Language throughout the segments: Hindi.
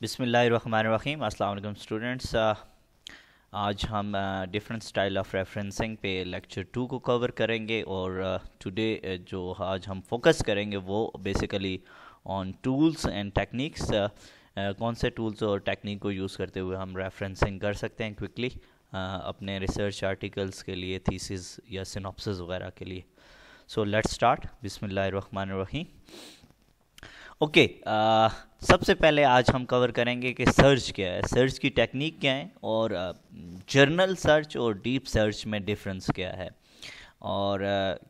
बिसमीम अल्लाम स्टूडेंट्स आज हम डिफरेंट स्टाइल ऑफ रेफरेंसिंग पे लेक्चर टू को कवर करेंगे और टुडे uh, जो आज हम फोकस करेंगे वो basically on tools and techniques कौन से टूल्स और टेक्निक को यूज़ करते हुए हम रेफरेंसिंग कर सकते हैं क्विकली uh, अपने रिसर्च आर्टिकल्स के लिए थीसिस या सिनॉप्सिस वगैरह के लिए सो लेट्स स्टार्ट बिसमीम ओके सबसे पहले आज हम कवर करेंगे कि सर्च क्या है सर्च की टेक्निक क्या है और जर्नल सर्च और डीप सर्च में डिफरेंस क्या है और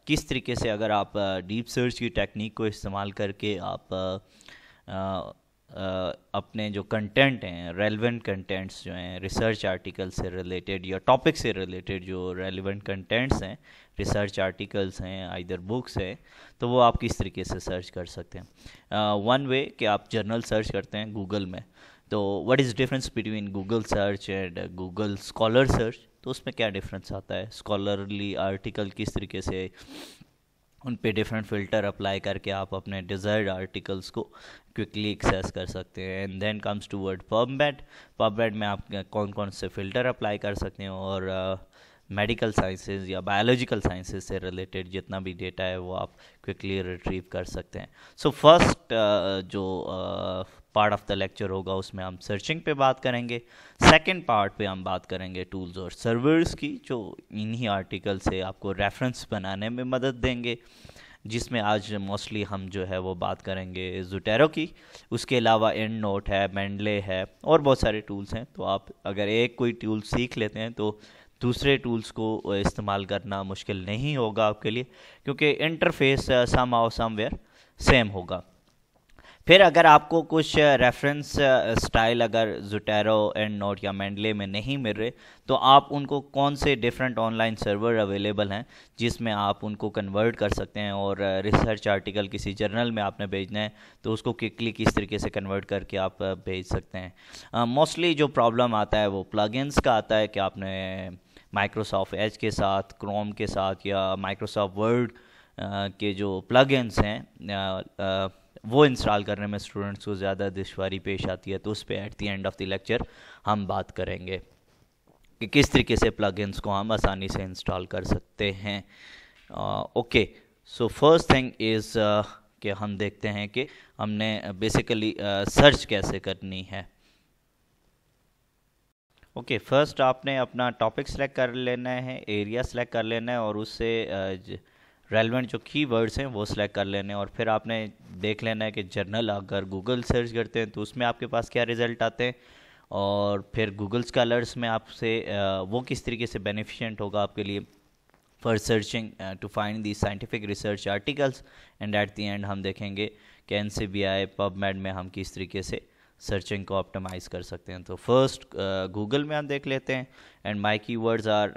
किस तरीके से अगर आप डीप सर्च की टेक्निक को इस्तेमाल करके आप अपने जो कंटेंट हैं रेलिवेंट कंटेंट्स जो हैं रिसर्च आर्टिकल से रिलेटेड या टॉपिक से रिलेटेड जो रेलिवेंट कंटेंट्स हैं रिसर्च आर्टिकल्स हैं आइदर बुक्स हैं तो वो आप किस तरीके से सर्च कर सकते हैं वन वे कि आप जर्नल सर्च करते हैं गूगल में तो what is difference between Google search and Google Scholar search तो उसमें क्या डिफरेंस आता है स्कॉलरली आर्टिकल किस तरीके से उन पे डिफरेंट फिल्टर अप्लाई करके आप अपने डिज़ायर्ड आर्टिकल्स को क्विकली एक्सेस कर सकते हैं and then comes to word PubMed PubMed में आप कौन कौन से फिल्टर अप्लाई कर सकते हैं और मेडिकल uh, साइंसेज या बायोलॉजिकल साइंसेज से रिलेटेड जितना भी डेटा है वो आप क्विकली रिट्रीव कर सकते हैं सो so फर्स्ट uh, जो uh, part of the lecture होगा उसमें हम सर्चिंग पे बात करेंगे सेकंड पार्ट पे हम बात करेंगे टूल्स और सर्वर्स की जो इन्हीं आर्टिकल से आपको रेफरेंस बनाने में मदद देंगे जिसमें आज मोस्टली हम जो है वो बात करेंगे जुटेरो की उसके अलावा एंड नोट है मैंडले है और बहुत सारे टूल्स हैं तो आप अगर एक कोई टूल सीख लेते हैं तो दूसरे टूल्स को इस्तेमाल करना मुश्किल नहीं होगा आपके लिए क्योंकि इंटरफेस सम आओ समवेयर सेम होगा फिर अगर आपको कुछ रेफरेंस स्टाइल अगर जुटैरो एंड नोट या मैंडले में नहीं मिल रहे तो आप उनको कौन से डिफरेंट ऑनलाइन सर्वर अवेलेबल हैं जिसमें आप उनको कन्वर्ट कर सकते हैं और रिसर्च आर्टिकल किसी जर्नल में आपने भेजना है तो उसको क्विकली किस तरीके से कन्वर्ट करके आप भेज सकते हैं मोस्टली uh, जो प्रॉब्लम आता है वो प्लगइन्स का आता है कि आपने माइक्रोसॉफ्ट एज के साथ क्रोम के साथ या माइक्रोसॉफ्ट वर्ड uh, के जो प्लगइन्स हैं uh, वो इंस्टॉल करने में स्टूडेंट्स को ज़्यादा दुशारी पेश आती है तो उस पर at the end of the lecture हम बात करेंगे कि किस तरीके से प्लगइन्स को हम आसानी से इंस्टॉल कर सकते हैं okay so first thing is कि हम देखते हैं कि हमने बेसिकली सर्च कैसे करनी है ओके फर्स्ट आपने अपना टॉपिक सेलेक्ट कर लेना है एरिया सेलेक्ट कर लेना है और उससे uh, रेलिवेंट जो की वर्ड्स हैं वो सिलेक्ट कर लेने और फिर आपने देख लेना है कि जर्नल अगर गूगल सर्च करते हैं तो उसमें आपके पास क्या रिज़ल्ट आते हैं और फिर गूगल स्कॉलर्स में आपसे वो किस तरीके से बेनिफिशेंट होगा आपके लिए for searching to find the scientific research articles and at the end हम देखेंगे कि N C B I PubMed में हम किस तरीके से सर्चिंग को ऑप्टिमाइज़ कर सकते हैं तो फर्स्ट गूगल में हम देख लेते हैं and my keywords are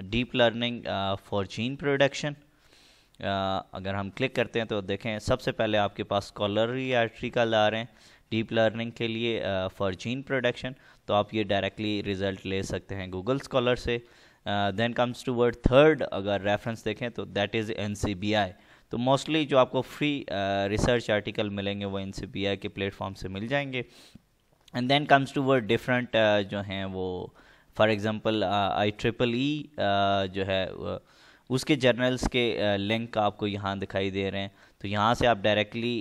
deep learning for gene production अगर हम क्लिक करते हैं तो देखें सबसे पहले आपके पास स्कॉलरी आर्टिकल आ रहे हैं डीप लर्निंग के लिए फॉर जीन प्रोडक्शन तो आप ये डायरेक्टली रिज़ल्ट ले सकते हैं गूगल स्कॉलर से then comes to toward third अगर रेफरेंस देखें तो दैट इज़ एन तो मोस्टली जो आपको फ्री रिसर्च आर्टिकल मिलेंगे वो एन के प्लेटफॉर्म से मिल जाएंगे and then comes to toward different जो हैं वो for example I triple E जो है uh, उसके जर्नल्स के लिंक आपको यहाँ दिखाई दे रहे हैं तो यहाँ से आप डायरेक्टली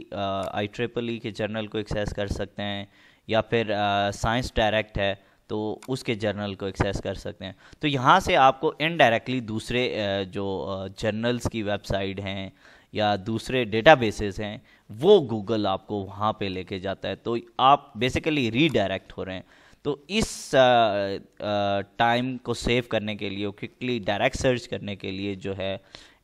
आई ट्रिपल ई के जर्नल को एक्सेस कर सकते हैं या फिर साइंस डायरेक्ट है तो उसके जर्नल को एक्सेस कर सकते हैं तो यहाँ से आपको इनडायरेक्टली दूसरे जो जर्नल्स की वेबसाइट हैं या दूसरे डेटाबेसेस हैं वो गूगल आपको वहाँ पे लेके जाता है तो आप बेसिकली रीडायरेक्ट हो रहे हैं तो इस टाइम को सेव करने के लिए क्विकली डायरेक्ट सर्च करने के लिए जो है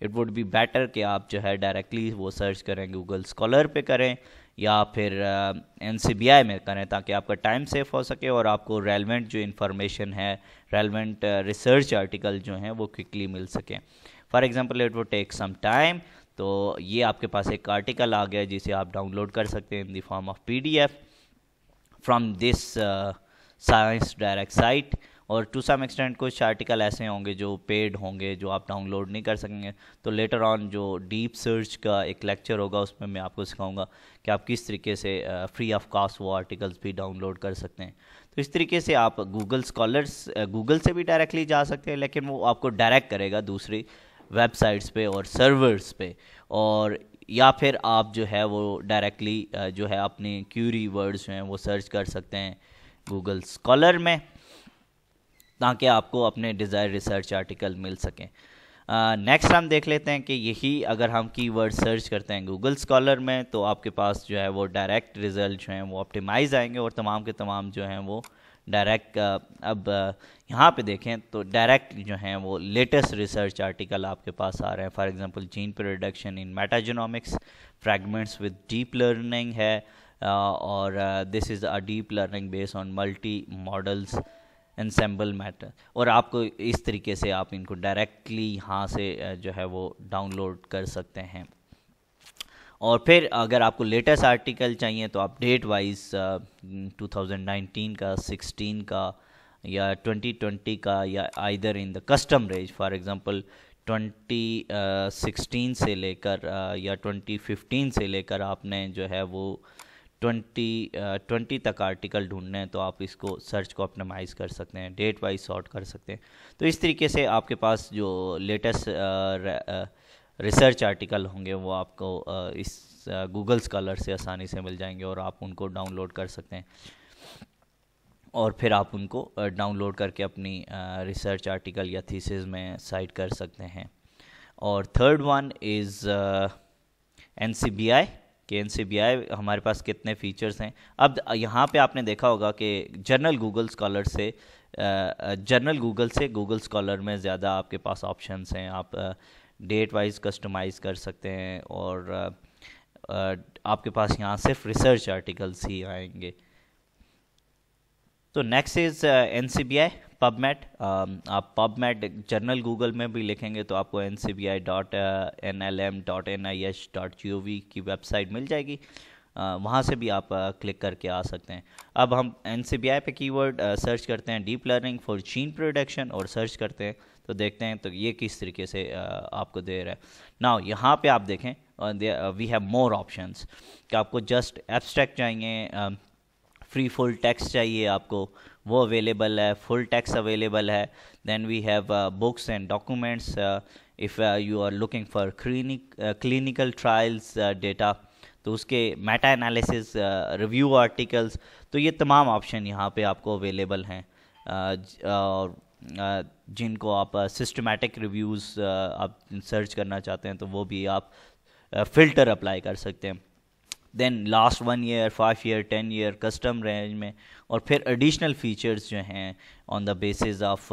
इट वुड बी बेटर कि आप जो है डायरेक्टली वो सर्च करें गूगल स्कॉलर पे करें या फिर एन uh, में करें ताकि आपका टाइम सेफ हो सके और आपको रेलिवेंट जो इन्फॉर्मेशन है रेलिवेंट रिसर्च आर्टिकल जो हैं वो क्विकली मिल सकें फॉर एग्ज़ाम्पल इट वो टेक सम टाइम तो ये आपके पास एक आर्टिकल आ गया जिसे आप डाउनलोड कर सकते हैं in the form of P D F from this Science Direct site और टू सम एक्सटेंट कुछ आर्टिकल ऐसे होंगे जो पेड होंगे जो आप डाउनलोड नहीं कर सकेंगे तो लेटर ऑन जो डीप सर्च का एक लेक्चर होगा उसमें मैं आपको सिखाऊंगा कि आप किस तरीके से फ्री ऑफ कास्ट वो आर्टिकल्स भी डाउनलोड कर सकते हैं तो इस तरीके से आप गूगल स्कॉलर्स गूगल से भी डायरेक्टली जा सकते हैं लेकिन वो आपको डायरेक्ट करेगा दूसरी वेबसाइट्स पे और सर्वर्स पे और या फिर आप जो है वो डायरेक्टली जो है अपनी क्यूरी वर्ड्स हैं वो सर्च कर सकते हैं गूगल स्कॉलर में ताकि आपको अपने डिज़ायर रिसर्च आर्टिकल मिल सकें नेक्स्ट हम देख लेते हैं कि यही अगर हम कीवर्ड सर्च करते हैं गूगल स्कॉलर में तो आपके पास जो है वो डायरेक्ट रिज़ल्ट जो हैं वो ऑप्टिमाइज आएंगे और तमाम के तमाम जो हैं वो डायरेक्ट अब यहाँ पे देखें तो डायरेक्ट जो हैं वो लेटेस्ट रिसर्च आर्टिकल आपके पास आ रहे हैं for example gene production in metagenomics fragments with deep learning है और this is a deep learning base on multi models ensemble matter और आपको इस तरीके से आप इनको डायरेक्टली यहाँ से जो है वो डाउनलोड कर सकते हैं और फिर अगर आपको लेटेस्ट आर्टिकल चाहिए तो आप डेट वाइज 2019 का 16 का या 2020 का या either in the custom range for example 2016 से लेकर या 2015 से लेकर आपने जो है वो ट्वेंटी ट्वेंटी तक आर्टिकल ढूंढने हैं तो आप इसको सर्च को अपनमाइज कर सकते हैं डेट वाइज सॉर्ट कर सकते हैं तो इस तरीके से आपके पास जो लेटेस्ट रिसर्च आर्टिकल होंगे वो आपको आ, इस गूगल स्कॉलर से आसानी से मिल जाएंगे और आप उनको डाउनलोड कर सकते हैं और फिर आप उनको डाउनलोड करके अपनी रिसर्च आर्टिकल या थीसिस में साइट कर सकते हैं और third one is N C B I कि एन हमारे पास कितने फीचर्स हैं अब यहाँ पे आपने देखा होगा कि जनरल गूगल स्कॉलर से जनरल गूगल से गूगल स्कॉलर में ज़्यादा आपके पास ऑप्शंस हैं आप डेट वाइज कस्टमाइज़ कर सकते हैं और आपके पास यहाँ सिर्फ रिसर्च आर्टिकल्स ही आएंगे तो next is N C B I PubMed आप पब मैट जर्नल गूगल में भी लिखेंगे तो आपको N C B I dot N L M dot N I H dot G O V की वेबसाइट मिल जाएगी Uh, वहाँ से भी आप uh, क्लिक करके आ सकते हैं अब हम एन सी बी आई पे वर्ड सर्च uh, करते हैं deep learning for gene production और सर्च करते हैं तो देखते हैं तो ये किस तरीके से uh, आपको दे रहा है ना यहाँ पर आप देखें वी हैव मोर ऑप्शंस कि आपको जस्ट एब्स्ट्रैक्ट चाहिए um, फ्री फुल टेक्स्ट चाहिए आपको वो अवेलेबल है फुल टैक्स अवेलेबल है then we have books and documents if you are looking for clinic clinical trials data तो उसके मेटा एनालिसिस रिव्यू आर्टिकल्स तो ये तमाम ऑप्शन यहाँ पे आपको अवेलेबल हैं uh, और uh, जिनको आप सिस्टमेटिक uh, रिव्यूज़ आप सर्च करना चाहते हैं तो वो भी आप फिल्टर अप्लाई कर सकते हैं then last one year five year ten year custom range में और फिर एडिशनल फीचर्स जो हैं ऑन द बेसिस ऑफ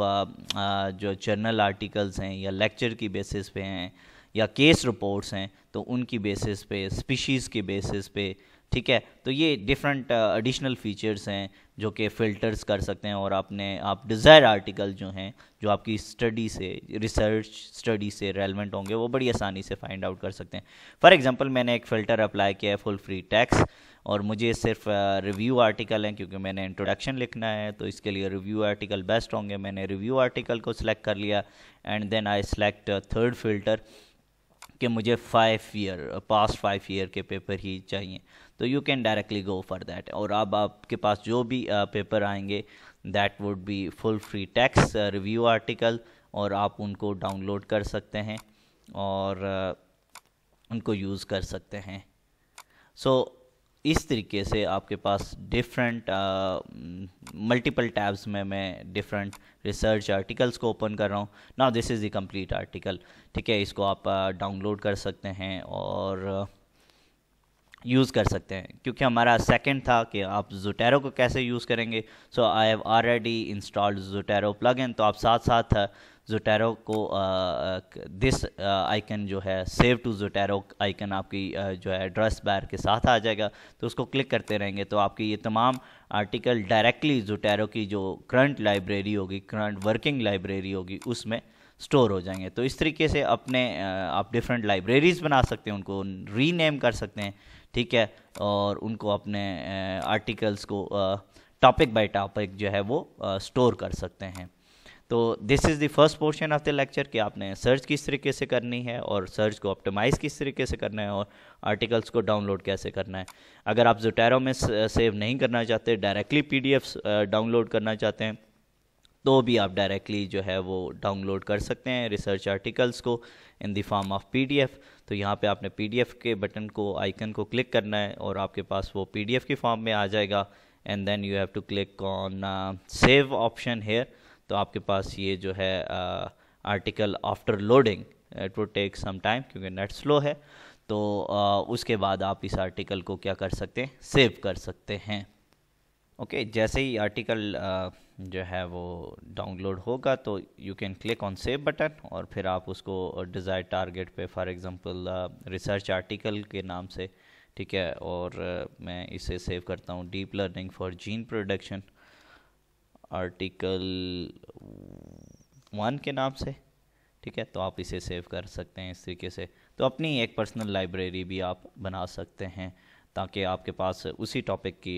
जो जर्नल आर्टिकल्स हैं या लेक्चर की बेसिस पे हैं या केस रिपोर्ट्स हैं तो उनकी बेसिस पे स्पीशीज़ के बेसिस पे ठीक है तो ये डिफरेंट एडिशनल फीचर्स हैं जो कि फ़िल्टर्स कर सकते हैं और आपने आप डिज़ायर आर्टिकल जो हैं जो आपकी स्टडी से रिसर्च स्टडी से रेलिवेंट होंगे वो बड़ी आसानी से फाइंड आउट कर सकते हैं फॉर एग्जांपल मैंने एक फ़िल्टर अप्लाई किया है फुल फ्री टैक्स और मुझे सिर्फ रिव्यू uh, आर्टिकल हैं क्योंकि मैंने इंट्रोडक्शन लिखना है तो इसके लिए रिव्यू आर्टिकल बेस्ट होंगे मैंने रिव्यू आर्टिकल को सिलेक्ट कर लिया and then I select third filter कि मुझे five year past five year के पेपर ही चाहिए तो you can directly go for that और अब आपके पास जो भी पेपर आएंगे that would be full free text review article और आप उनको डाउनलोड कर सकते हैं और उनको यूज़ कर सकते हैं सो so, इस तरीके से आपके पास डिफरेंट मल्टीपल टैब्स में मैं डिफरेंट रिसर्च आर्टिकल्स को ओपन कर रहा हूँ ना this is the complete article ठीक है इसको आप डाउनलोड uh, कर सकते हैं और uh, यूज़ कर सकते हैं क्योंकि हमारा सेकंड था कि आप जोटैरो को कैसे यूज़ करेंगे so I have already installed Zotero plug तो आप साथ साथ जोटैरो को this uh, icon uh, uh, जो है सेव टू जोटैरो आइकन आपकी uh, जो है एड्रेस बैर के साथ आ जाएगा तो उसको क्लिक करते रहेंगे तो आपकी ये तमाम आर्टिकल डायरेक्टली जोटैरो की जो करंट लाइब्रेरी होगी करंट वर्किंग लाइब्रेरी होगी उसमें स्टोर हो जाएंगे तो इस तरीके से अपने आप डिफरेंट लाइब्रेरीज़ बना सकते हैं उनको रीनेम कर सकते हैं ठीक है और उनको अपने आर्टिकल्स को टॉपिक बाय टॉपिक जो है वो स्टोर कर सकते हैं तो this is the first portion of the lecture कि आपने सर्च किस तरीके से करनी है और सर्च को ऑप्टिमाइज़ किस तरीके से करना है और आर्टिकल्स को डाउनलोड कैसे करना है अगर आप जोटैरो में सेव नहीं करना चाहते डायरेक्टली पी डाउनलोड करना चाहते हैं तो भी आप डायरेक्टली जो है वो डाउनलोड कर सकते हैं रिसर्च आर्टिकल्स को in the form of PDF तो यहाँ पे आपने पीडीएफ के बटन को आइकन को क्लिक करना है और आपके पास वो पीडीएफ के फॉर्म में आ जाएगा and then you have to click on save option here तो आपके पास ये जो है article after loading it would take some time क्योंकि नेट स्लो है तो uh, उसके बाद आप इस आर्टिकल को क्या कर सकते हैं सेव कर सकते हैं ओके okay, जैसे ही आर्टिकल uh, जो है वो डाउनलोड होगा तो you can click on save button और फिर आप उसको डिज़ायर टारगेट पे फॉर एग्जांपल रिसर्च आर्टिकल के नाम से ठीक है और uh, मैं इसे सेव करता हूँ deep learning for gene production article one के नाम से ठीक है तो आप इसे सेव कर सकते हैं इस तरीके से तो अपनी एक पर्सनल लाइब्रेरी भी आप बना सकते हैं ताकि आपके पास उसी टॉपिक की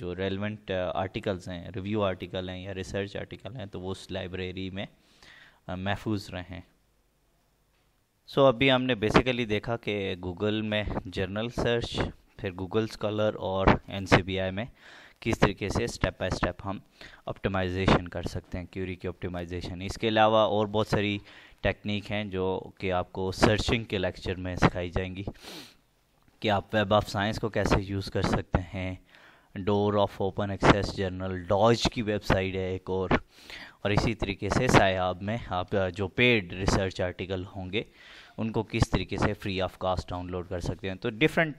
जो रेलिवेंट आर्टिकल्स हैं रिव्यू आर्टिकल हैं या रिसर्च आर्टिकल हैं तो वो उस लाइब्रेरी में महफूज रहें सो so, अभी हमने बेसिकली देखा कि गूगल में जर्नल सर्च फिर गूगल स्कॉलर और एन में किस तरीके से स्टेप बाय स्टेप हम ऑप्टिमाइजेशन कर सकते हैं क्यूरी की ऑप्टिमाइजेशन इसके अलावा और बहुत सारी टेक्निक हैं जो कि आपको सर्चिंग के लेक्चर में सिखाई जाएंगी कि आप वेब ऑफ साइंस को कैसे यूज़ कर सकते हैं door of open access journal DOAJ की वेबसाइट है एक और और इसी तरीके से सायाब में आप जो पेड रिसर्च आर्टिकल होंगे उनको किस तरीके से फ्री ऑफ कास्ट डाउनलोड कर सकते हैं तो डिफरेंट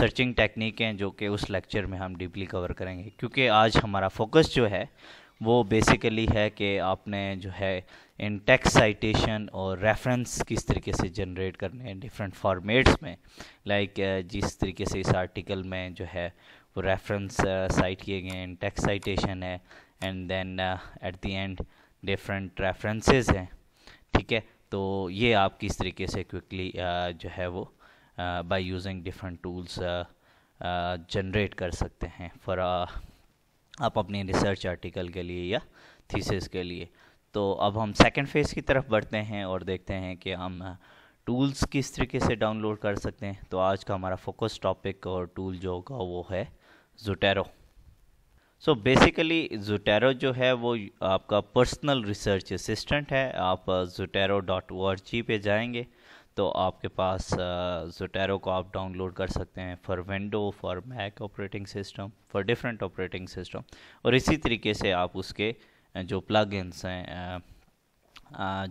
सर्चिंग टेक्निक हैं जो कि उस लेक्चर में हम डीपली कवर करेंगे क्योंकि आज हमारा फोकस जो है वो बेसिकली है कि आपने जो है इन टेक्स्ट साइटेशन और रेफरेंस किस तरीके से जनरेट करने हैं डिफरेंट फॉर्मेट्स में लाइक like, uh, जिस तरीके से इस आर्टिकल में जो है वो रेफरेंस साइट uh, किए गए इन टेक्स्ट साइटेशन है and then at the end different references हैं ठीक है तो ये आप किस तरीके से क्विकली uh, जो है वो by using different tools generate कर सकते हैं फॉर आप अपने रिसर्च आर्टिकल के लिए या थीसिस के लिए तो अब हम सेकेंड फेज़ की तरफ बढ़ते हैं और देखते हैं कि हम टूल्स किस तरीके से डाउनलोड कर सकते हैं तो आज का हमारा फोकस टॉपिक और टूल जो होगा वो है जुटैरो सो बेसिकली जुटैरो जो है वो आपका पर्सनल रिसर्च असिस्टेंट है आप जुटैरो डॉट ओ आर जी पर जाएंगे तो आपके पास जोटैरो को आप डाउनलोड कर सकते हैं for window for Mac operating system for different operating system और इसी तरीके से आप उसके जो प्लग हैं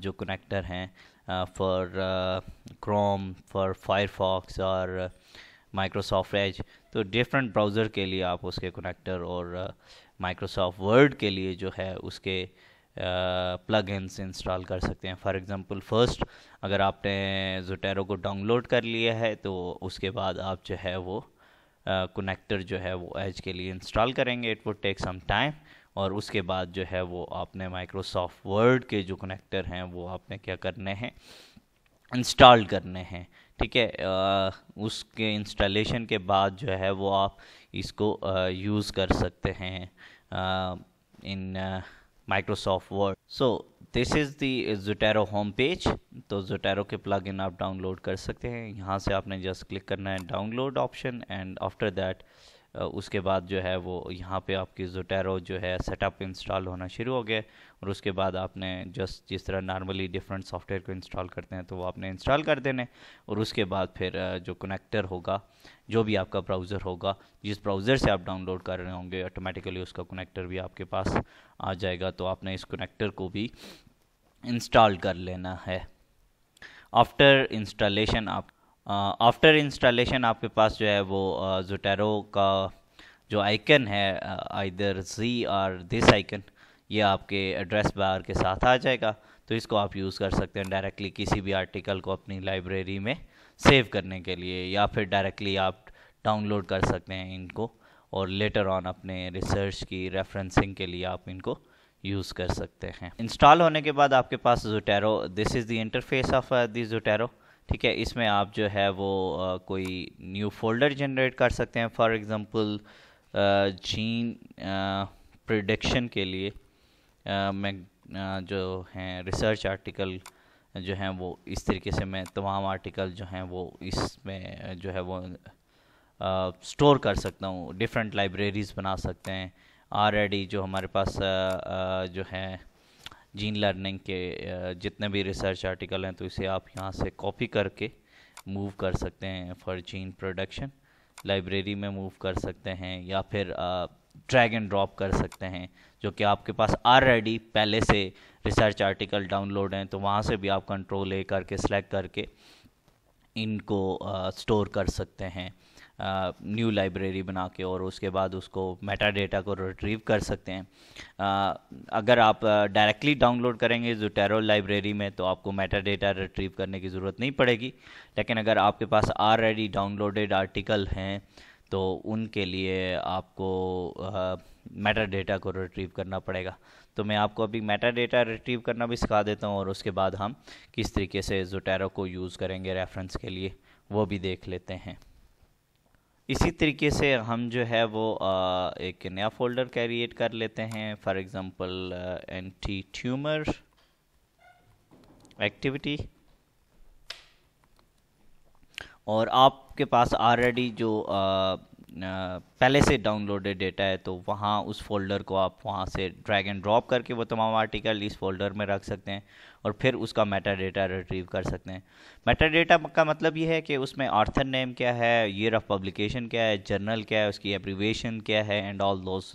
जो कनेक्टर हैं फॉर क्रोम फॉर फायरफॉक्स और माइक्रोसॉफ्ट एज तो डिफरेंट ब्राउज़र के लिए आप उसके कनेक्टर और माइक्रोसॉफ्ट वर्ड के लिए जो है उसके प्लग इन्स इंस्टॉल कर सकते हैं फॉर एग्ज़ाम्पल फर्स्ट अगर आपने जोटेरो को डाउनलोड कर लिया है तो उसके बाद आप जो है वो कनेक्टर जो है वो एज के लिए इंस्टॉल करेंगे it would take some time और उसके बाद जो है वो आपने माइक्रोसॉफ्ट वर्ड के जो कनेक्टर हैं वो आपने क्या करने हैं इंस्टॉल करने हैं ठीक है आ, उसके इंस्टॉलेशन के बाद जो है वो आप इसको यूज़ कर सकते हैं ah, in Microsoft Word. So this is the Zotero home page तो जोटेरो के प्लग इन आप डाउनलोड कर सकते हैं यहाँ से आपने जस्ट क्लिक करना है download option and after that उसके बाद जो है वो यहाँ पे आपकी जोटैरो जो है सेटअप इंस्टॉल होना शुरू हो गया और उसके बाद आपने जस्ट जिस तरह नॉर्मली डिफरेंट सॉफ्टवेयर को इंस्टॉल करते हैं तो वो आपने इंस्टॉल कर देने और उसके बाद फिर जो कनेक्टर होगा जो भी आपका ब्राउज़र होगा जिस ब्राउज़र से आप डाउनलोड कर रहे होंगे ऑटोमेटिकली उसका कनेक्टर भी आपके पास आ जाएगा तो आपने इस कनेक्टर को भी इंस्टॉल कर लेना है आफ्टर इंस्टॉलेशन आप आफ्टर इंस्टॉलेशन आपके पास जो है वो जोटेरो का जो आइकन है आइदर जी और दिस आइकन ये आपके एड्रेस बार के साथ आ जाएगा तो इसको आप यूज़ कर सकते हैं डायरेक्टली किसी भी आर्टिकल को अपनी लाइब्रेरी में सेव करने के लिए या फिर डायरेक्टली आप डाउनलोड कर सकते हैं इनको और लेटर ऑन अपने रिसर्च की रेफरेंसिंग के लिए आप इनको यूज़ कर सकते हैं इंस्टॉल होने के बाद आपके पास Zotero this is the interface of this Zotero ठीक है इसमें आप जो है वो आ, कोई न्यू फोल्डर जनरेट कर सकते हैं फॉर एग्ज़ाम्पल जीन प्रिडिक्शन के लिए आ, मैं आ, जो हैं रिसर्च आर्टिकल जो हैं वो इस तरीके से मैं तमाम आर्टिकल जो हैं वो इसमें जो है वो स्टोर कर सकता हूँ डिफरेंट लाइब्रेरीज़ बना सकते हैं आर जो हमारे पास जो है जीन लर्निंग के जितने भी रिसर्च आर्टिकल हैं तो इसे आप यहाँ से कॉपी करके मूव कर सकते हैं फॉर जीन प्रोडक्शन लाइब्रेरी में मूव कर सकते हैं या फिर ड्रैग एंड ड्रॉप कर सकते हैं जो कि आपके पास ऑलरेडी पहले से रिसर्च आर्टिकल डाउनलोड हैं तो वहाँ से भी आप कंट्रोल ले करके सेलेक्ट करके इनको स्टोर कर सकते हैं न्यू लाइब्रेरी बना के और उसके बाद उसको मेटा डेटा को रिट्रीव कर सकते हैं आ, अगर आप डायरेक्टली डाउनलोड करेंगे जोटेरो लाइब्रेरी में तो आपको मेटा डेटा रिट्रीव करने की ज़रूरत नहीं पड़ेगी लेकिन अगर आपके पास ऑलरेडी डाउनलोडेड आर्टिकल हैं तो उनके लिए आपको मेटा डेटा को रिट्रीव करना पड़ेगा तो मैं आपको अभी मेटा डेटा रिट्रीव करना भी सिखा देता हूँ और उसके बाद हम किस तरीके से जोटेरो को यूज़ करेंगे रेफरेंस के लिए वो भी देख लेते हैं इसी तरीके से हम जो है वो आ, एक नया फोल्डर क्रिएट कर लेते हैं for example anti tumour activity और आपके पास ऑलरेडी जो आ, पहले से डाउनलोडेड डेटा है तो वहाँ उस फोल्डर को आप वहाँ से ड्रैग एंड ड्रॉप करके वो तमाम आर्टिकल इस फोल्डर में रख सकते हैं और फिर उसका मेटा डेटा रिट्रीव कर सकते हैं मेटा डेटा का मतलब ये है कि उसमें आर्थर नेम क्या है ईयर ऑफ पब्लिकेशन क्या है जर्नल क्या है उसकी एब्रीवेशन क्या है and all those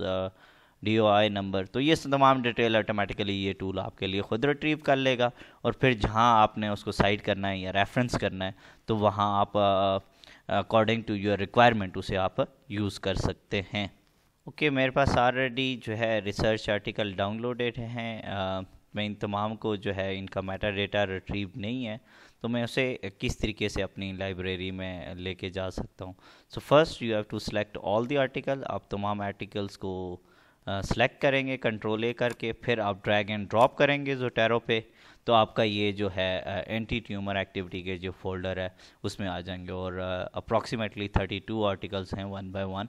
D O I number तो ये तमाम डिटेल ऑटोमेटिकली ये टूल आपके लिए खुद रिट्रीव कर लेगा और फिर जहाँ आपने उसको साइट करना है या रेफरेंस करना है तो वहाँ आप अकॉर्डिंग टू योर रिक्वायरमेंट उसे आप यूज़ कर सकते हैं ओके okay, मेरे पास ऑलरेडी जो है रिसर्च आर्टिकल डाउनलोडेड हैं मैं इन तमाम को जो है इनका मेटा डेटा रिट्रीव नहीं है तो मैं उसे किस तरीके से अपनी लाइब्रेरी में लेके जा सकता हूँ so first you have to select all the article आप तमाम आर्टिकल्स को सेलेक्ट uh, करेंगे कंट्रोल ए करके फिर आप ड्रैग एंड ड्रॉप करेंगे जो टैरो पे तो आपका ये जो है एंटी ट्यूमर एक्टिविटी के जो फोल्डर है उसमें आ जाएंगे और अप्रॉक्सीमेटली थर्टी टू आर्टिकल्स हैं वन बाय वन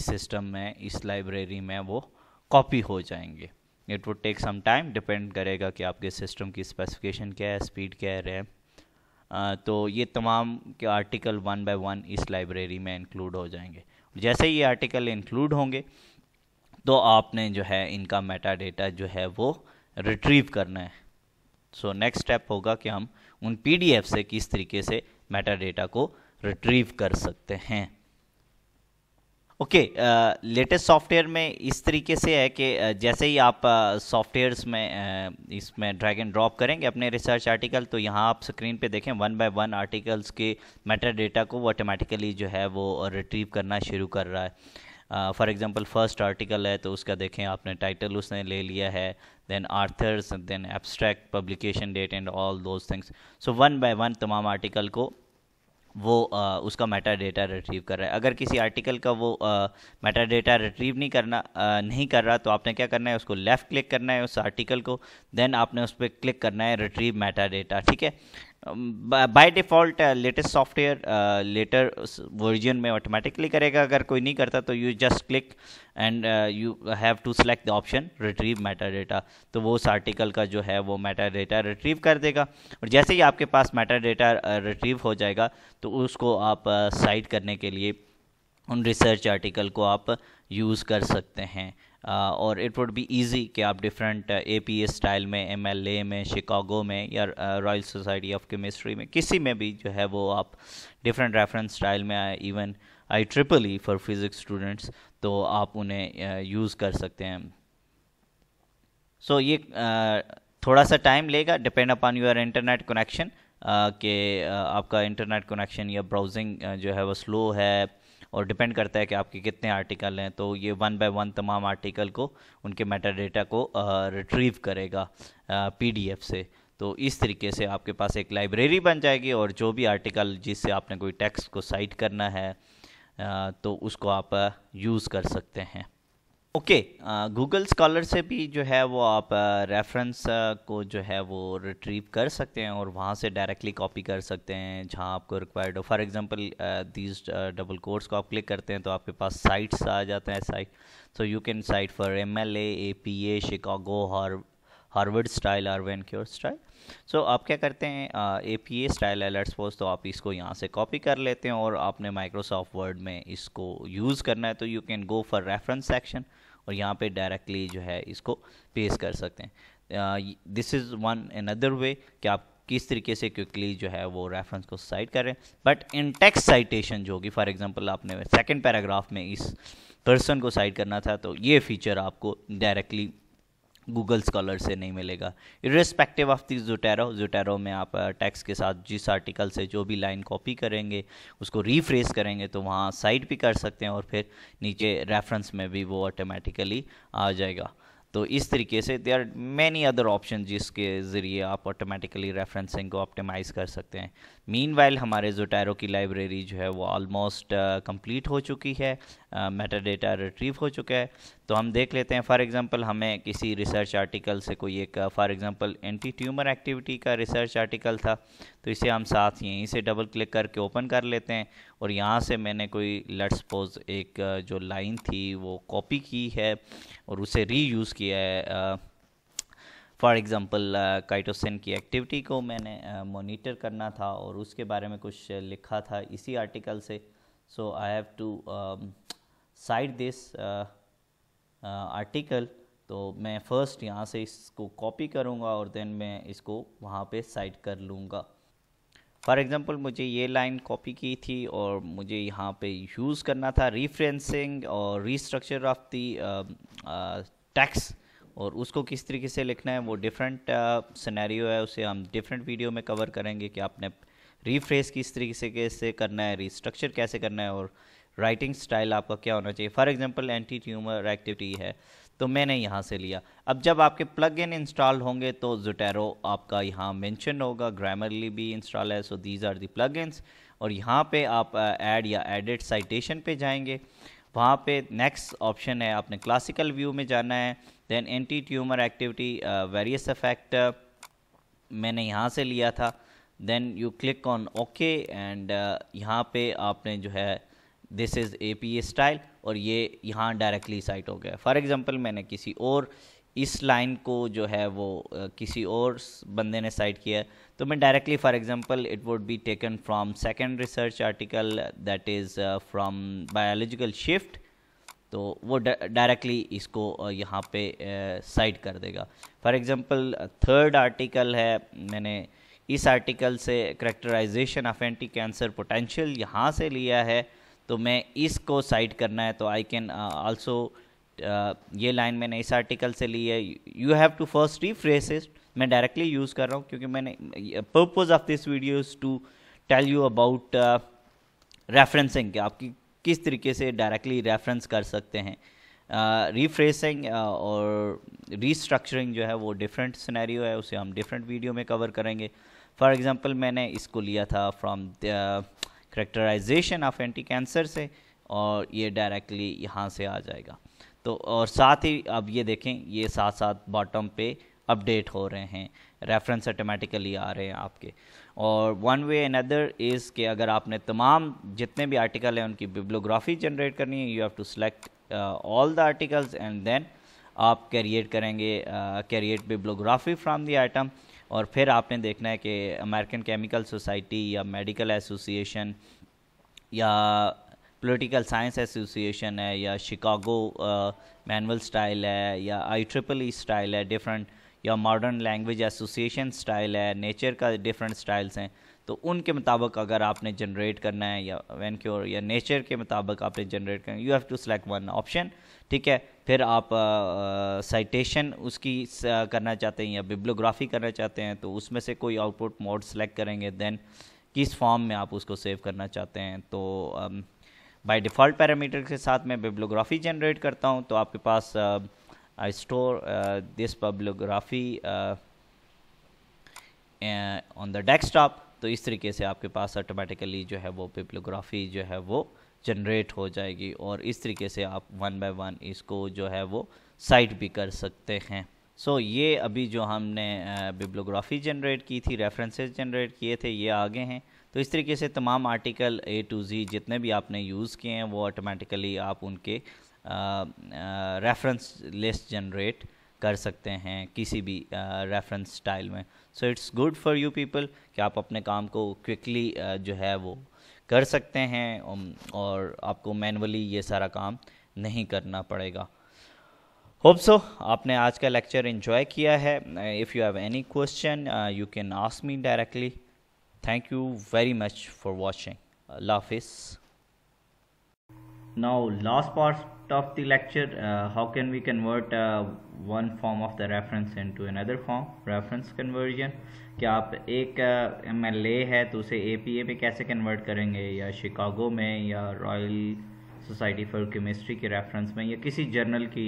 इस सिस्टम में इस लाइब्रेरी में वो कॉपी हो जाएंगे it would take some time depend करेगा कि आपके सिस्टम की स्पेसिफिकेशन क्या है स्पीड क्या है रैम तो ये तमाम के आर्टिकल वन बाय वन इस लाइब्रेरी में इंक्लूड हो जाएंगे जैसे ये आर्टिकल इंक्लूड होंगे तो आपने जो है इनका मेटा डेटा जो है वो रिट्रीव करना है सो नेक्स्ट स्टेप होगा कि हम उन पीडीएफ से किस तरीके से मेटा डेटा को रिट्रीव कर सकते हैं ओके लेटेस्ट सॉफ्टवेयर में इस तरीके से है कि जैसे ही आप सॉफ्टवेयर्स में इसमें ड्रैग एंड ड्रॉप करेंगे अपने रिसर्च आर्टिकल तो यहाँ आप स्क्रीन पे देखें वन बाय वन आर्टिकल्स के मेटा डेटा को वो ऑटोमेटिकली जो है वो रिट्रीव करना शुरू कर रहा है फॉर एग्ज़ाम्पल फर्स्ट आर्टिकल है तो उसका देखें आपने टाइटल उसने ले लिया है then authors then abstract publication date and all those things so one by one तमाम आर्टिकल को वो आ, उसका मेटा डेटा रिट्रीव कर रहा है अगर किसी आर्टिकल का वो मेटा डेटा रिट्रीव नहीं करना आ, नहीं कर रहा तो आपने क्या करना है उसको लेफ़्ट क्लिक करना है उस आर्टिकल को देन आपने उस पर क्लिक करना है रिट्रीव मेटा डेटा ठीक है by default latest software later version में ऑटोमेटिकली करेगा अगर कोई नहीं करता तो you just click and you have to select the option retrieve metadata तो वो उस आर्टिकल का जो है वो मेटा डेटा रिट्रीव कर देगा और जैसे ही आपके पास मेटा डेटा रिट्रीव हो जाएगा तो उसको आप साइड uh, करने के लिए उन रिसर्च आर्टिकल को आप यूज़ कर सकते हैं और इट वुड बी इजी कि आप different A P A style में एम एल ए में शिकागो में या रॉयल सोसाइटी ऑफ केमिस्ट्री में किसी में भी जो है वो आप डिफरेंट रेफरेंस स्टाइल में even I triple E for physics students तो आप उन्हें यूज़ uh, कर सकते हैं सो so, ये uh, थोड़ा सा टाइम लेगा depend upon your internet connection के uh, आपका इंटरनेट कनेक्शन या ब्राउजिंग जो है वो स्लो है और डिपेंड करता है कि आपके कितने आर्टिकल हैं तो ये वन बाय वन तमाम आर्टिकल को उनके मेटा डेटा को रिट्रीव करेगा पी से तो इस तरीके से आपके पास एक लाइब्रेरी बन जाएगी और जो भी आर्टिकल जिससे आपने कोई टेक्स्ट को साइट करना है तो उसको आप यूज़ कर सकते हैं ओके गूगल स्कॉलर से भी जो है वो आप रेफरेंस को जो है वो रिट्रीव कर सकते हैं और वहाँ से डायरेक्टली कॉपी कर सकते हैं जहाँ आपको रिक्वायर्ड हो for example these double course को आप क्लिक करते हैं तो आपके पास साइट्स आ जाते हैं cite so you can cite for M L A P A Chicago har Harvard style Vancouver style so आप क्या करते हैं A P A style alerts post तो आप इसको यहाँ से कॉपी कर लेते हैं और आपने माइक्रोसॉफ्ट वर्ड में इसको यूज़ करना है तो you can go for reference section और यहाँ पे डायरेक्टली जो है इसको पेश कर सकते हैं this is one another way कि आप किस तरीके से क्विकली जो है वो रेफरेंस को साइट करें बट इन टेक्स्ट साइटेशन जो होगी फॉर एग्जांपल आपने सेकंड पैराग्राफ में इस पर्सन को साइट करना था तो ये फीचर आपको डायरेक्टली गूगल स्कॉलर से नहीं मिलेगा irrespective of this Zotero Zotero में आप टैक्स uh, के साथ जिस आर्टिकल से जो भी लाइन कॉपी करेंगे उसको रीफ्रेस करेंगे तो वहाँ साइड भी कर सकते हैं और फिर नीचे रेफरेंस में भी वो ऑटोमेटिकली आ जाएगा तो इस तरीके से they are many other option जिसके ज़रिए आप ऑटोमेटिकली रेफरेंसिंग को ऑप्टिमाइज कर सकते हैं मीन हमारे जोटैरो की लाइब्रेरी जो है वो ऑलमोस्ट कंप्लीट uh, हो चुकी है मेटा डेटा रिट्रीव हो चुका है तो हम देख लेते हैं फॉर एग्जांपल हमें किसी रिसर्च आर्टिकल से कोई एक for example anti tumour activity का रिसर्च आर्टिकल था तो इसे हम साथ यहीं से डबल क्लिक करके ओपन कर लेते हैं और यहाँ से मैंने कोई लेट्स सपोज एक जो लाइन थी वो कॉपी की है और उसे रीयूज़ किया है फॉर एग्ज़ाम्पल काइटोसिन की एक्टिविटी को मैंने मोनीटर uh, करना था और उसके बारे में कुछ लिखा था इसी आर्टिकल से so I have to cite this article तो मैं फ़र्स्ट यहाँ से इसको कॉपी करूँगा और देन मैं इसको वहाँ पे साइड कर लूँगा फॉर एग्ज़ाम्पल मुझे ये लाइन कॉपी की थी और मुझे यहाँ पे यूज़ करना था रिफ्रेंसिंग और रीस्ट्रक्चर ऑफ दी टैक्स और उसको किस तरीके से लिखना है वो डिफरेंट सिनेरियो uh, है उसे हम डिफरेंट वीडियो में कवर करेंगे कि आपने रीफ्रेस किस तरीके से कैसे करना है रिस्ट्रक्चर कैसे करना है और राइटिंग स्टाइल आपका क्या होना चाहिए for example anti tumour activity है तो मैंने यहाँ से लिया अब जब आपके प्लग इन इंस्टॉल होंगे तो जुटेरो आपका यहाँ मैंशन होगा ग्रामरली भी इंस्टॉल है so these are the plug और यहाँ पे आप ऐड या एडिट साइटेशन पे जाएंगे वहाँ पे नेक्स्ट ऑप्शन है आपने क्लासिकल व्यू में जाना है then anti tumour activity various effect मैंने यहाँ से लिया था then you click on okay and यहाँ पे आपने जो है this is A P style और ये यहाँ डायरेक्टली साइट हो गया फॉर एग्ज़ाम्पल मैंने किसी और इस लाइन को जो है वो किसी और बंदे ने साइट किया तो मैं directly for example it would be taken from second research article that is from biological shift तो वो डायरेक्टली इसको यहाँ पे साइट कर देगा फॉर एग्जांपल थर्ड आर्टिकल है मैंने इस आर्टिकल से characterisation of anti cancer potential यहाँ से लिया है तो मैं इसको साइड करना है तो आई कैन ऑल्सो ये लाइन मैंने इस आर्टिकल से ली है you have to first rephrase मैं डायरेक्टली यूज़ कर रहा हूँ क्योंकि मैंने purpose of this video is to tell you about referencing आप किस तरीके से डायरेक्टली रेफरेंस कर सकते हैं रिफ्रेसिंग uh, uh, और रीस्ट्रक्चरिंग जो है वो डिफरेंट सिनेरियो है उसे हम डिफरेंट वीडियो में कवर करेंगे फॉर एग्ज़ाम्पल मैंने इसको लिया था from characterisation of anti cancer से और ये डायरेक्टली यहाँ से आ जाएगा तो और साथ ही अब ये देखें ये साथ साथ बॉटम पे अपडेट हो रहे हैं रेफरेंस ऑटोमेटिकली आ रहे हैं आपके और वन वे अनदर इज़ कि अगर आपने तमाम जितने भी आर्टिकल हैं उनकी बिब्लोग्राफी जनरेट करनी है you have to select all the articles and then आप कैरिएट करेंगे create bibliography from the item और फिर आपने देखना है कि अमेरिकन केमिकल सोसाइटी या मेडिकल एसोसिएशन या पॉलिटिकल साइंस एसोसिएशन है या शिकागो मैनुअल स्टाइल है या आई ट्रिपल ई स्टाइल है डिफरेंट या मॉडर्न लैंग्वेज एसोसिएशन स्टाइल है नेचर का डिफरेंट स्टाइल्स हैं तो उनके मुताबिक अगर आपने जनरेट करना है या क्योर या नेचर के मुताबिक आपने जनरेट करना है you have to select one option ठीक है फिर आप साइटेशन उसकी करना चाहते हैं या बिब्लोग्राफी करना चाहते हैं तो उसमें से कोई आउटपुट मोड सेलेक्ट करेंगे देन किस फॉर्म में आप उसको सेव करना चाहते हैं तो बाय डिफ़ॉल्ट पैरामीटर के साथ मैं बिब्लोग्राफी जनरेट करता हूँ तो आपके पास I store this bibliography on the desktop तो इस तरीके से आपके पास ऑटोमेटिकली जो है वो बिब्लोग्राफी जो है वो जनरेट हो जाएगी और इस तरीके से आप वन बाय वन इसको जो है वो साइट भी कर सकते हैं सो so, ये अभी जो हमने बिब्लोग्राफी जनरेट की थी रेफरेंसेस जनरेट किए थे ये आगे हैं तो इस तरीके से तमाम आर्टिकल ए टू ज़ी जितने भी आपने यूज़ किए हैं वो ऑटोमेटिकली आप उनके रेफरेंस लिस्ट जनरेट कर सकते हैं किसी भी रेफरेंस uh, स्टाइल में so it's good for you people कि आप अपने काम को क्विकली uh, जो है वो कर सकते हैं और आपको मैनुअली ये सारा काम नहीं करना पड़ेगा होप सो आपने आज का लेक्चर इन्जॉय किया है if you have any question you can ask me directly thank you very much for watching अल्लाह हाफिज़ now last part of the lecture uh, how can we convert uh, one form of the reference into another form reference conversion क्या आप एक एम एल ए है तो उसे ए पी ए में कैसे कन्वर्ट करेंगे या शिकागो में या रॉयल सोसाइटी फॉर केमिस्ट्री के रेफरेंस में या किसी जर्नल की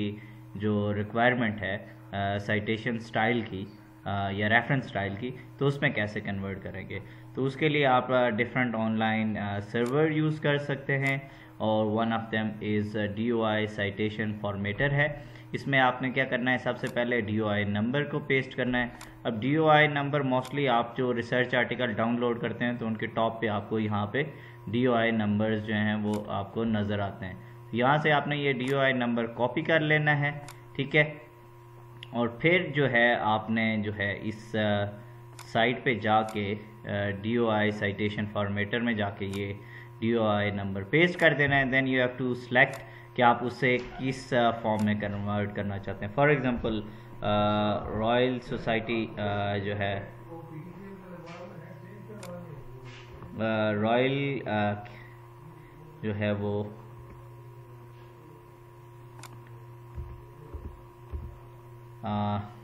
जो रिक्वायरमेंट है साइटेशन uh, स्टाइल की uh, या रेफरेंस स्टाइल की तो उसमें कैसे कन्वर्ट करेंगे तो उसके लिए आप डिफरेंट ऑनलाइन सर्वर यूज़ कर सकते हैं और one of them is D O I citation formatter है इसमें आपने क्या करना है सबसे पहले डी ओ आई नंबर को पेस्ट करना है अब D O I number mostly आप जो रिसर्च आर्टिकल डाउनलोड करते हैं तो उनके टॉप पे आपको यहाँ पे डी ओ आई नंबर जो हैं वो आपको नज़र आते हैं यहाँ से आपने ये D O I number copy कर लेना है ठीक है और फिर जो है आपने जो है इस साइट uh, पे जाके D O I citation formatter में जाके ये यू आई नंबर पेस्ट कर देना है then you have to select कि आप उसे किस फॉर्म uh, में कन्वर्ट करना चाहते हैं फॉर एग्ज़ाम्पल रॉयल सोसाइटी जो है रॉयल uh, uh, जो है वो uh,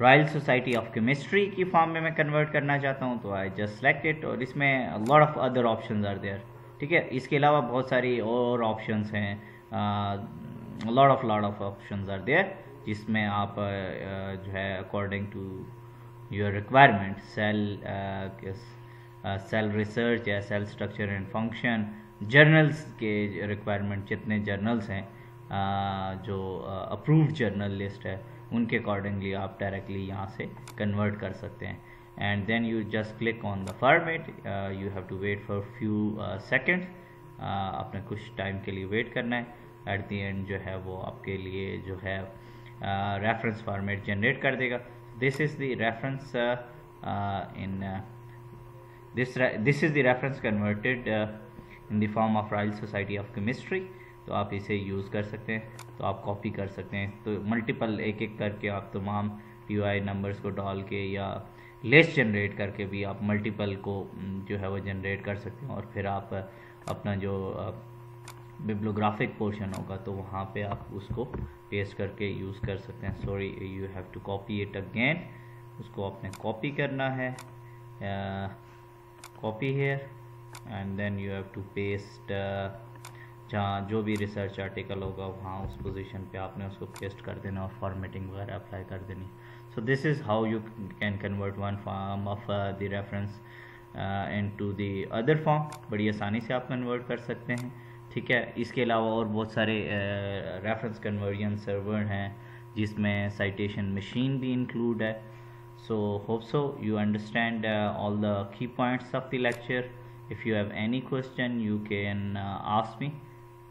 Royal Society of Chemistry की फॉर्म में मैं कन्वर्ट करना चाहता हूँ तो आई जस्ट सेलेक्ट इट और इसमें lot of other option are there ठीक है इसके अलावा बहुत सारी और ऑप्शन हैं lot of lot of option are there जिसमें आप uh, जो है according to your requirement cell cell research या cell structure and function journals के रिक्वायरमेंट जितने जर्नल्स हैं uh, जो अप्रूव्ड जर्नल लिस्ट है उनके अकॉर्डिंगली आप डायरेक्टली यहाँ से कन्वर्ट कर सकते हैं and then you just click on the format you have to wait for few second आपने कुछ टाइम के लिए वेट करना है एट दी एंड जो है वो आपके लिए जो है रेफरेंस फॉर्मेट जनरेट कर देगा this is the reference in this this is the reference converted in the form of Royal Society of Chemistry तो आप इसे यूज़ कर सकते हैं तो आप कॉपी कर सकते हैं तो मल्टीपल एक एक करके आप तमाम यू आई नंबर्स को डाल के या लेस जनरेट करके भी आप मल्टीपल को जो है वो जनरेट कर सकते हैं और फिर आप अपना जो बिब्लोग्राफिक पोर्शन होगा तो वहाँ पे आप उसको पेस्ट करके यूज़ कर सकते हैं sorry you have to copy it again उसको आपने कॉपी करना है copy here and then you have to paste जहाँ जो भी रिसर्च आर्टिकल होगा वहाँ उस पोजीशन पे आपने उसको पेस्ट कर देना और फॉर्मेटिंग वगैरह अप्लाई कर देनी so this is how you can convert one form of the reference into the other form बड़ी आसानी से आप कन्वर्ट कर सकते हैं ठीक है इसके अलावा और बहुत सारे रेफरेंस कन्वर्जन सर्वर हैं जिसमें साइटेशन मशीन भी इंक्लूड है so hope so you understand all the key points of the lecture if you have any question you can ask me